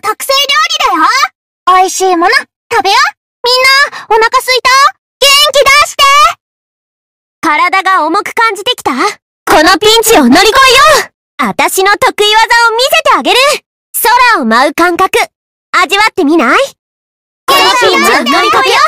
特製料理だよ美味しいもの、食べよみんな、お腹すいた元気出して体が重く感じてきたこのピンチを乗り越えよう私の得意技を見せてあげる空を舞う感覚、味わってみない元気ピンチ乗り越えよう